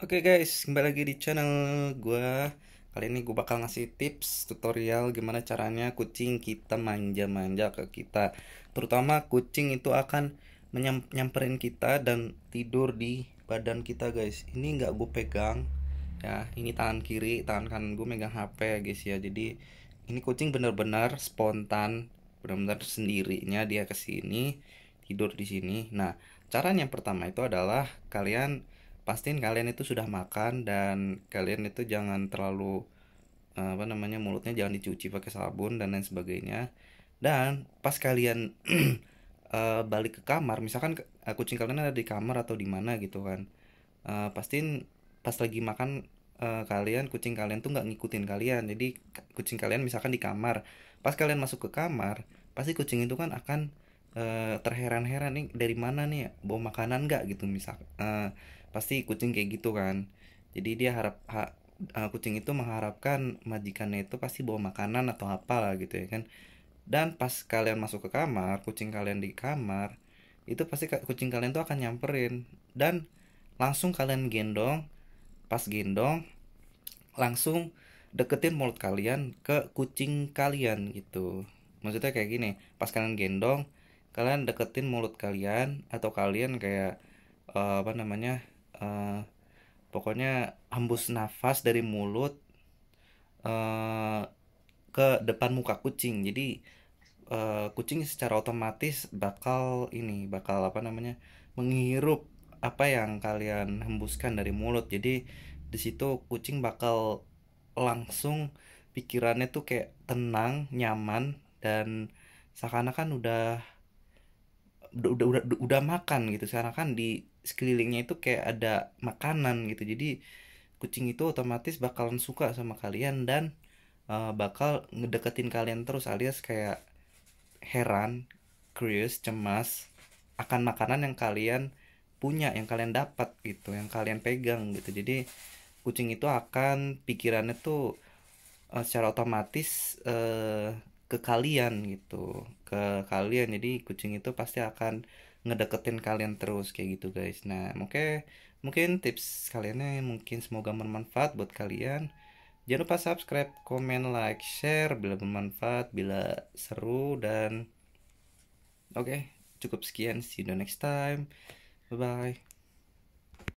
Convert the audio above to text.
Oke okay guys, kembali lagi di channel gue Kali ini gue bakal ngasih tips tutorial gimana caranya kucing kita manja-manja ke kita Terutama kucing itu akan menyamperin kita dan tidur di badan kita guys Ini nggak gue pegang ya Ini tangan kiri, tangan kanan gue megang HP guys ya Jadi ini kucing bener-bener spontan Bener-bener sendirinya dia kesini tidur di sini Nah caranya yang pertama itu adalah kalian pastiin kalian itu sudah makan dan kalian itu jangan terlalu eh, apa namanya mulutnya jangan dicuci pakai sabun dan lain sebagainya dan pas kalian eh, balik ke kamar misalkan eh, kucing kalian ada di kamar atau di mana gitu kan pastiin pas lagi makan kalian kucing kalian tuh nggak ngikutin kalian jadi kucing kalian misalkan di kamar pas kalian masuk ke kamar pasti kucing itu kan akan uh, terheran-heran nih dari mana nih bawa makanan nggak gitu misal uh, pasti kucing kayak gitu kan jadi dia harap ha, uh, kucing itu mengharapkan majikannya itu pasti bawa makanan atau apa lah gitu ya kan dan pas kalian masuk ke kamar kucing kalian di kamar itu pasti kucing kalian tuh akan nyamperin dan langsung kalian gendong pas gendong langsung deketin mulut kalian ke kucing kalian gitu maksudnya kayak gini pas kalian gendong kalian deketin mulut kalian atau kalian kayak uh, apa namanya uh, pokoknya hembus nafas dari mulut uh, ke depan muka kucing jadi uh, kucing secara otomatis bakal ini bakal apa namanya menghirup apa yang kalian hembuskan dari mulut jadi di situ kucing bakal langsung pikirannya tuh kayak tenang nyaman dan seakan-akan udah udah, udah udah udah makan gitu sekarang kan di sekelilingnya itu kayak ada makanan gitu jadi kucing itu otomatis bakalan suka sama kalian dan uh, bakal ngedeketin kalian terus alias kayak heran curious cemas akan makanan yang kalian punya yang kalian dapat gitu yang kalian pegang gitu jadi kucing itu akan pikirannya tuh uh, secara otomatis uh, ke kalian gitu ke kalian jadi kucing itu pasti akan ngedeketin kalian terus kayak gitu guys nah mungkin mungkin tips kaliannya mungkin semoga bermanfaat buat kalian jangan lupa subscribe comment like share bila bermanfaat bila seru dan oke okay, cukup sekian see you next time bye bye